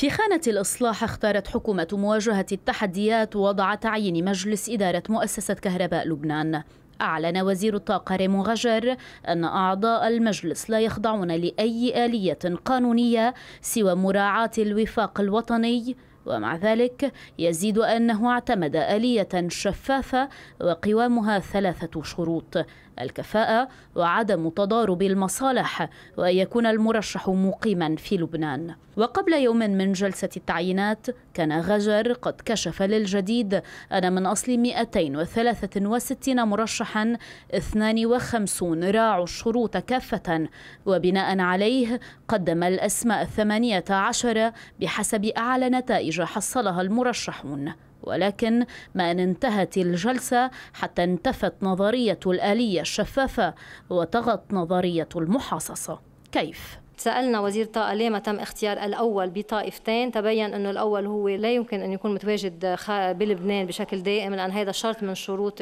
في خانة الإصلاح اختارت حكومة مواجهة التحديات وضع تعيين مجلس إدارة مؤسسة كهرباء لبنان أعلن وزير الطاقة ريمو غجر أن أعضاء المجلس لا يخضعون لأي آلية قانونية سوى مراعاة الوفاق الوطني ومع ذلك يزيد أنه اعتمد آلية شفافة وقوامها ثلاثة شروط الكفاءة وعدم تضارب المصالح وأن يكون المرشح مقيما في لبنان وقبل يوم من جلسة التعيينات كان غجر قد كشف للجديد أن من أصل 263 مرشحا 52 راعوا الشروط كافة وبناء عليه قدم الأسماء 18 بحسب أعلى نتائج نتائج حصلها المرشحون ولكن ما أن انتهت الجلسة حتى انتفت نظرية الآلية الشفافة وطغت نظرية المحاصصة كيف؟ سالنا وزير الطاقه ليه ما تم اختيار الاول بطائفتين تبين انه الاول هو لا يمكن ان يكون متواجد بلبنان بشكل دائم لان هذا شرط من شروط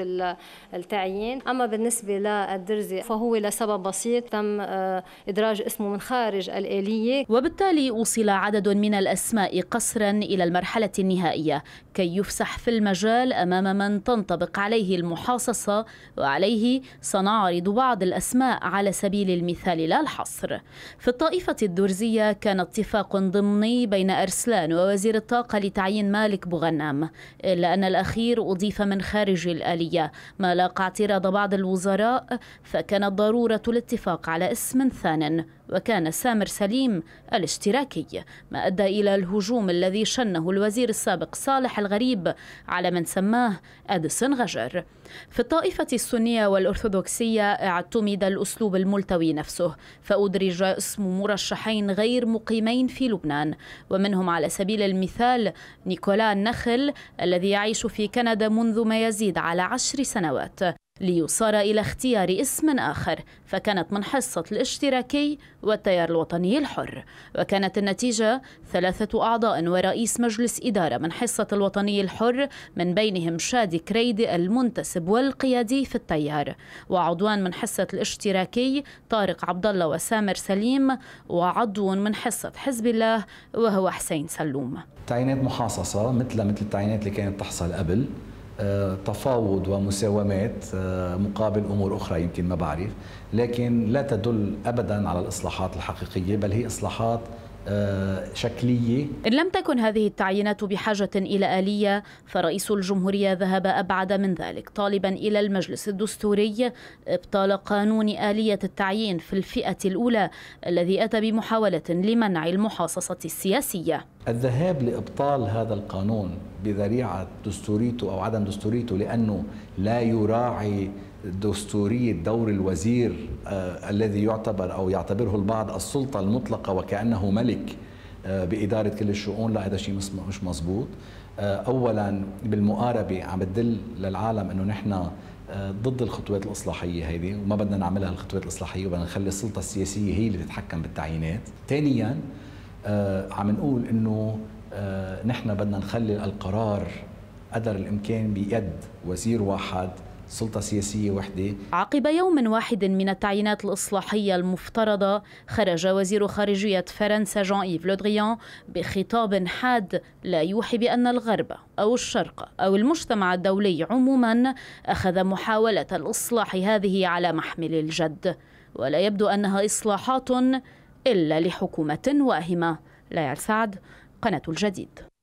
التعيين اما بالنسبه للدرزي فهو لسبب بسيط تم آه، ادراج اسمه من خارج الاليه وبالتالي وصل عدد من الاسماء قصرا الى المرحله النهائيه كي يفسح في المجال امام من تنطبق عليه المحاصصه وعليه سنعرض بعض الاسماء على سبيل المثال لا الحصر في الطائف الطائفة الدرزية كان اتفاق ضمني بين أرسلان ووزير الطاقة لتعيين مالك بوغنام إلا أن الأخير أضيف من خارج الآلية ما لاقى اعتراض بعض الوزراء فكانت ضرورة الاتفاق على اسم ثان وكان سامر سليم الاشتراكي ما أدى إلى الهجوم الذي شنه الوزير السابق صالح الغريب على من سماه أديسون غجر في الطائفة السنية والأرثوذكسية اعتمد الأسلوب الملتوي نفسه فأدرج اسم مرشحين غير مقيمين في لبنان ومنهم على سبيل المثال نيكولا النخل الذي يعيش في كندا منذ ما يزيد على عشر سنوات ليصار إلى اختيار اسم آخر فكانت من حصة الاشتراكي والتيار الوطني الحر وكانت النتيجة ثلاثة أعضاء ورئيس مجلس إدارة من حصة الوطني الحر من بينهم شادي كريدي المنتسب والقيادي في التيار وعضوان من حصة الاشتراكي طارق عبد الله وسامر سليم وعضو من حصة حزب الله وهو حسين سلوم تعيينات محاصصة مثل مثل التعيينات اللي كانت تحصل قبل آه، تفاوض ومساومات آه، مقابل امور اخرى يمكن ما بعرف لكن لا تدل ابدا على الاصلاحات الحقيقيه بل هي اصلاحات آه، شكلية إن لم تكن هذه التعيينات بحاجة إلى آلية فرئيس الجمهورية ذهب أبعد من ذلك طالبا إلى المجلس الدستوري إبطال قانون آلية التعيين في الفئة الأولى الذي أتى بمحاولة لمنع المحاصصة السياسية الذهاب لإبطال هذا القانون بذريعة دستوريته أو عدم دستوريته لأنه لا يراعي دستورية دور الوزير آه، الذي يعتبر أو يعتبره البعض السلطة المطلقة وكأنه ملك آه، بإدارة كل الشؤون لا هذا شيء مش مزبوط آه، أولا بالمقاربة عم بتدل للعالم أنه نحن ضد الخطوات الإصلاحية هذه وما بدنا نعملها الخطوات الإصلاحية وبدنا نخلي السلطة السياسية هي اللي تتحكم بالتعيينات ثانيا عم نقول أنه نحن بدنا نخلي القرار قدر الإمكان بيد وزير واحد سلطة سياسية وحدة عقب يوم واحد من التعيينات الإصلاحية المفترضة خرج وزير خارجية فرنسا جان إيف لودريان بخطاب حاد لا يوحي بأن الغرب أو الشرق أو المجتمع الدولي عموما أخذ محاولة الإصلاح هذه على محمل الجد ولا يبدو أنها إصلاحات إلا لحكومة واهمة لا سعد قناة الجديد